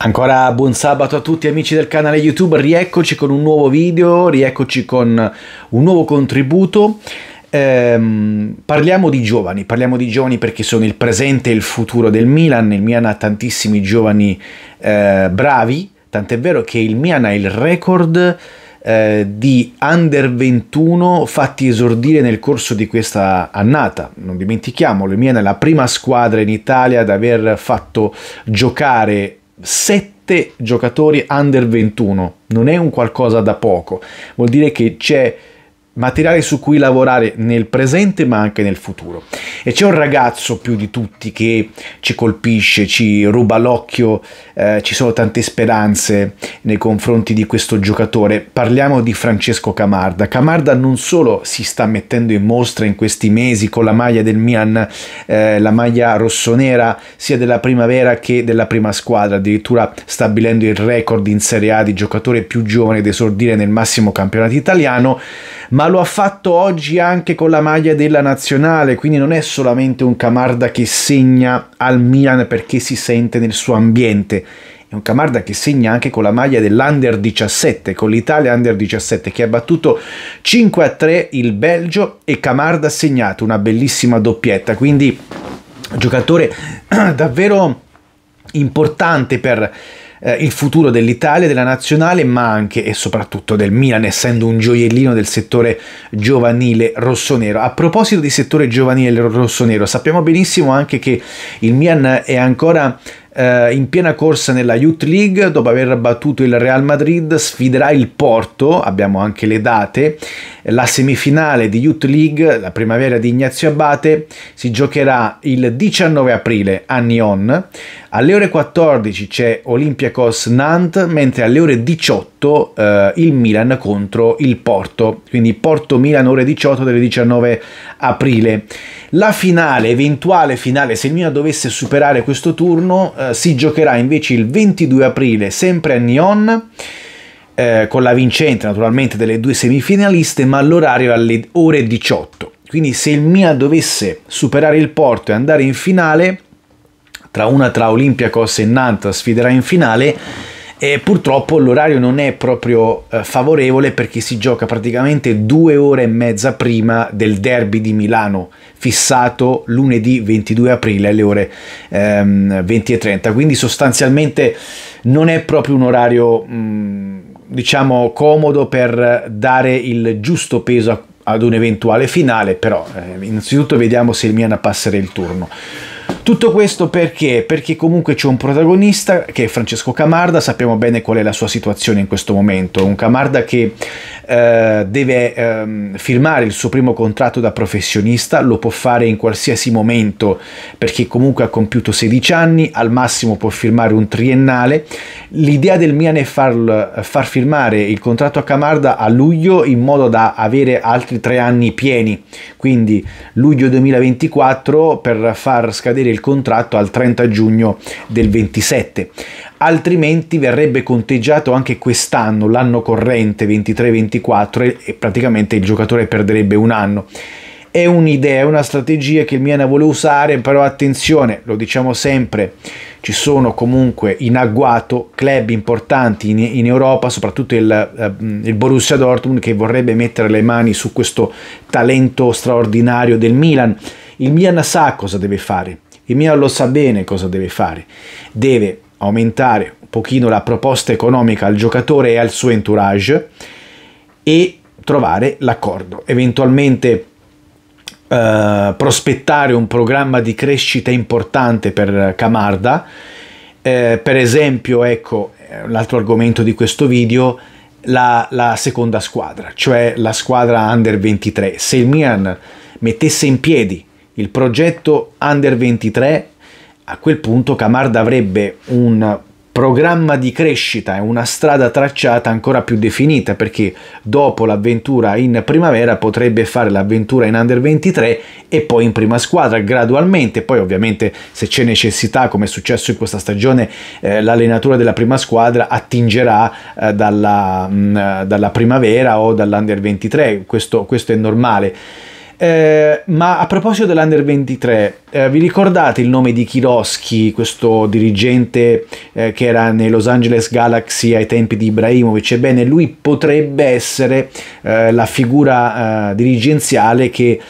Ancora buon sabato a tutti amici del canale YouTube, rieccoci con un nuovo video, rieccoci con un nuovo contributo. Ehm, parliamo di giovani, parliamo di giovani perché sono il presente e il futuro del Milan, il Milan ha tantissimi giovani eh, bravi, tant'è vero che il Milan ha il record eh, di under 21 fatti esordire nel corso di questa annata. Non dimentichiamolo, il Milan è la prima squadra in Italia ad aver fatto giocare 7 giocatori under 21, non è un qualcosa da poco, vuol dire che c'è materiale su cui lavorare nel presente ma anche nel futuro. E c'è un ragazzo più di tutti che ci colpisce, ci ruba l'occhio, eh, ci sono tante speranze nei confronti di questo giocatore. Parliamo di Francesco Camarda. Camarda non solo si sta mettendo in mostra in questi mesi con la maglia del Milan, eh, la maglia rossonera sia della primavera che della prima squadra, addirittura stabilendo il record in Serie A di giocatore più giovane ed esordire nel massimo campionato italiano, ma lo ha fatto oggi anche con la maglia della nazionale, quindi non è solamente un Camarda che segna al Milan perché si sente nel suo ambiente, è un Camarda che segna anche con la maglia dell'Under 17, con l'Italia Under 17 che ha battuto 5 a 3 il Belgio e Camarda ha segnato una bellissima doppietta, quindi giocatore davvero importante per eh, il futuro dell'Italia, della nazionale, ma anche e soprattutto del Milan, essendo un gioiellino del settore giovanile rossonero. A proposito di settore giovanile rossonero, sappiamo benissimo anche che il Milan è ancora eh, in piena corsa nella Youth League, dopo aver battuto il Real Madrid, sfiderà il Porto, abbiamo anche le date, la semifinale di Youth League, la primavera di Ignazio Abate, si giocherà il 19 aprile a Nyon, alle ore 14 c'è Olympiacos Nantes, mentre alle ore 18 eh, il Milan contro il Porto, quindi Porto-Milan ore 18 del 19 aprile. La finale, eventuale finale, se il Milan dovesse superare questo turno, eh, si giocherà invece il 22 aprile, sempre a Nyon, eh, con la vincente naturalmente delle due semifinaliste, ma l'orario alle ore 18. Quindi se il Milan dovesse superare il Porto e andare in finale, tra una tra Olympiacos e Nantes sfiderà in finale, e purtroppo l'orario non è proprio eh, favorevole perché si gioca praticamente due ore e mezza prima del derby di Milano fissato lunedì 22 aprile alle ore ehm, 20.30 quindi sostanzialmente non è proprio un orario mh, mm, diciamo comodo per dare il giusto peso ad un eventuale finale però eh, innanzitutto vediamo se il Milan passerà il turno tutto questo perché? Perché comunque c'è un protagonista che è Francesco Camarda, sappiamo bene qual è la sua situazione in questo momento, un Camarda che eh, deve eh, firmare il suo primo contratto da professionista, lo può fare in qualsiasi momento perché comunque ha compiuto 16 anni, al massimo può firmare un triennale. L'idea del Milan è far, far firmare il contratto a Camarda a luglio in modo da avere altri tre anni pieni, quindi luglio 2024 per far scadere il del contratto al 30 giugno del 27, altrimenti verrebbe conteggiato anche quest'anno, l'anno corrente 23-24 e praticamente il giocatore perderebbe un anno. È un'idea, è una strategia che il Milan vuole usare, però attenzione, lo diciamo sempre, ci sono comunque in agguato club importanti in, in Europa, soprattutto il, eh, il, Borussia Dortmund che vorrebbe mettere le mani su questo talento straordinario del Milan. Il Milan sa cosa deve fare, il Milan lo sa bene cosa deve fare. Deve aumentare un pochino la proposta economica al giocatore e al suo entourage e trovare l'accordo. Eventualmente eh, prospettare un programma di crescita importante per Camarda. Eh, per esempio, ecco, l'altro argomento di questo video, la, la, seconda squadra, cioè la squadra under 23. Se il Milan mettesse in piedi il progetto Under 23, a quel punto Camarda avrebbe un programma di crescita e una strada tracciata ancora più definita perché dopo l'avventura in primavera potrebbe fare l'avventura in under 23 e poi in prima squadra gradualmente poi ovviamente se c'è necessità come è successo in questa stagione eh, l'allenatore della prima squadra attingerà eh, dalla, mh, mm, eh, dalla, primavera o dall'under 23 questo, questo è normale eh, ma a proposito dell'Under 23, eh, vi ricordate il nome di Kiroski, questo dirigente eh, che era nei Los Angeles Galaxy ai tempi di Ibrahimovic? Ebbene, lui potrebbe essere eh, la figura eh, dirigenziale che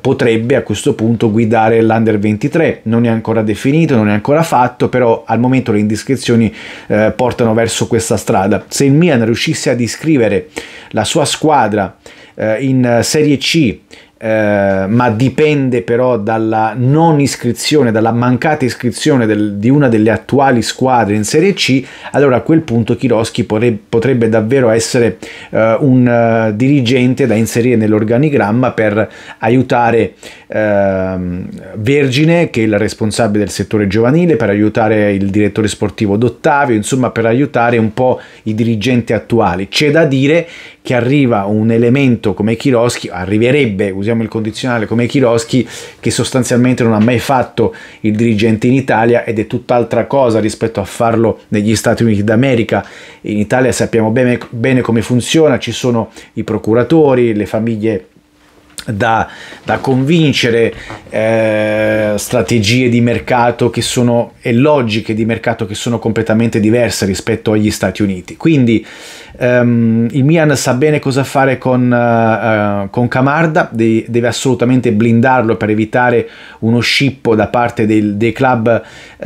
potrebbe a questo punto guidare l'Under 23. Non è ancora definito, non è ancora fatto, però al momento le indiscrezioni portano verso questa strada. Se il Milan riuscisse ad iscrivere la sua squadra in Serie C eh, ma dipende però dalla non iscrizione, dalla mancata iscrizione del, di una delle attuali squadre in Serie C, allora a quel punto Kiroski potrebbe, potrebbe davvero essere eh, un uh, dirigente da inserire nell'organigramma per aiutare eh, Vergine, che è il responsabile del settore giovanile, per aiutare il direttore sportivo D'Ottavio, insomma per aiutare un po' i dirigenti attuali. C'è da dire che arriva un elemento come Kiroschi, arriverebbe, usiamo il condizionale, come Kiroschi, che sostanzialmente non ha mai fatto il dirigente in Italia ed è tutt'altra cosa rispetto a farlo negli Stati Uniti d'America. In Italia sappiamo bene, bene come funziona, ci sono i procuratori, le famiglie da, da, convincere, eh, strategie di mercato che sono, e logiche di mercato che sono completamente diverse rispetto agli Stati Uniti. Quindi Um, il Milan sa bene cosa fare con, uh, uh, con Camarda, De- deve assolutamente blindarlo per evitare uno scippo da parte dei, dei club uh,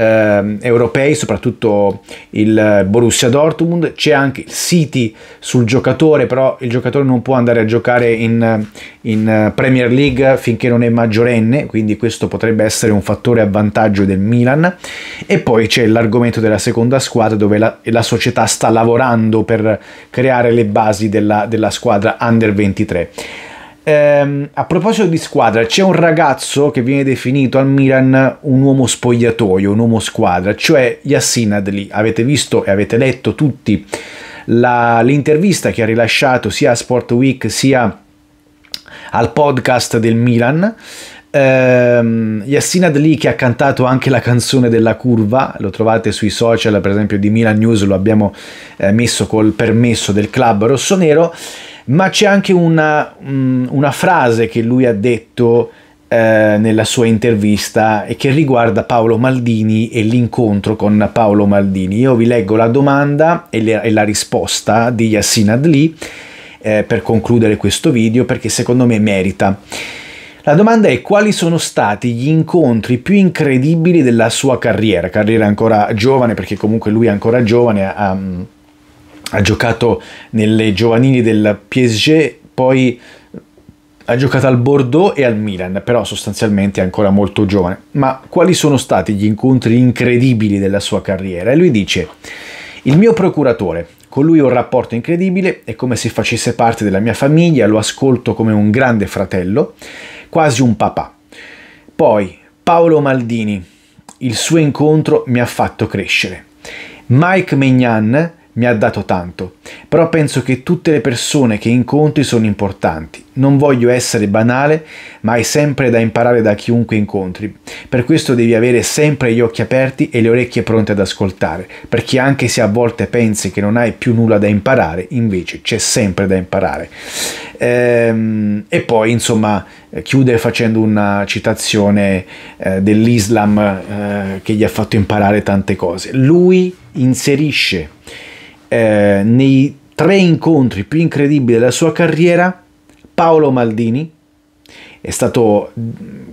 europei, soprattutto il Borussia Dortmund. C'è anche il City sul giocatore, però il giocatore non può andare a giocare in, in eh, Premier League finché non è maggiorenne, quindi questo potrebbe essere un fattore a vantaggio del Milan. E poi c'è l'argomento della seconda squadra dove la, la società sta lavorando per creare le basi della, della squadra under 23. Ehm, a proposito di squadra, c'è un ragazzo che viene definito al Milan un uomo spogliatoio, un uomo squadra, cioè Yassin Adli. Avete visto e avete letto tutti la, l'intervista che ha rilasciato sia a Sport Week sia al podcast del Milan Ehm, Yassine Adli che ha cantato anche la canzone della curva, lo trovate sui social per esempio di Milan News, lo abbiamo eh, messo col permesso del club rossonero, ma c'è anche una, mh, mm, una frase che lui ha detto eh, nella sua intervista e che riguarda Paolo Maldini e l'incontro con Paolo Maldini. Io vi leggo la domanda e, le, e la risposta di Yassin Adli eh, per concludere questo video perché secondo me merita. La domanda è quali sono stati gli incontri più incredibili della sua carriera, carriera ancora giovane, perché comunque lui è ancora giovane, ha, ha giocato nelle giovanili del PSG, poi ha giocato al Bordeaux e al Milan, però sostanzialmente è ancora molto giovane. Ma quali sono stati gli incontri incredibili della sua carriera? E lui dice, il mio procuratore, con lui ho un rapporto incredibile, è come se facesse parte della mia famiglia, lo ascolto come un grande fratello quasi un papà. Poi Paolo Maldini, il suo incontro mi ha fatto crescere. Mike Megnan mi ha dato tanto, però penso che tutte le persone che incontri sono importanti. Non voglio essere banale, ma hai sempre da imparare da chiunque incontri. Per questo devi avere sempre gli occhi aperti e le orecchie pronte ad ascoltare, perché anche se a volte pensi che non hai più nulla da imparare, invece c'è sempre da imparare. Ehm, e poi, insomma, eh, chiude facendo una citazione eh, dell'Islam eh, che gli ha fatto imparare tante cose. Lui inserisce eh, nei tre incontri più incredibili della sua carriera Paolo Maldini, è stato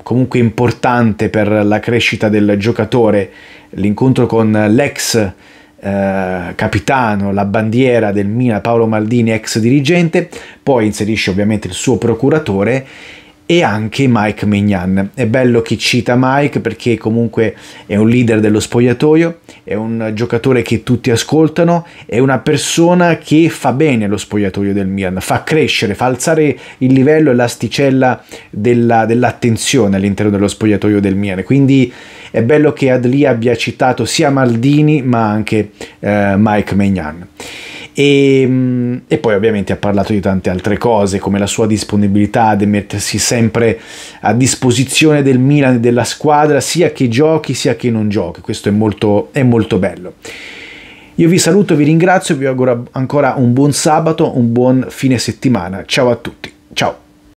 comunque importante per la crescita del giocatore, l'incontro con l'ex eh, capitano, la bandiera del Mina Paolo Maldini, ex dirigente, poi inserisce ovviamente il suo procuratore e anche Mike Mignan. È bello che cita Mike perché comunque è un leader dello spogliatoio, è un giocatore che tutti ascoltano, è una persona che fa bene lo spogliatoio del Milan, fa crescere, fa alzare il livello e l'asticella della, dell'attenzione all'interno dello spogliatoio del Milan. Quindi è bello che Adli abbia citato sia Maldini ma anche eh, Mike Mignan. E, ehm, e, poi ovviamente ha parlato di tante altre cose come la sua disponibilità di mettersi sempre a disposizione del Milan e della squadra sia che giochi sia che non giochi questo è molto, è molto bello io vi saluto, vi ringrazio, vi auguro ancora un buon sabato, un buon fine settimana. Ciao a tutti. Ciao.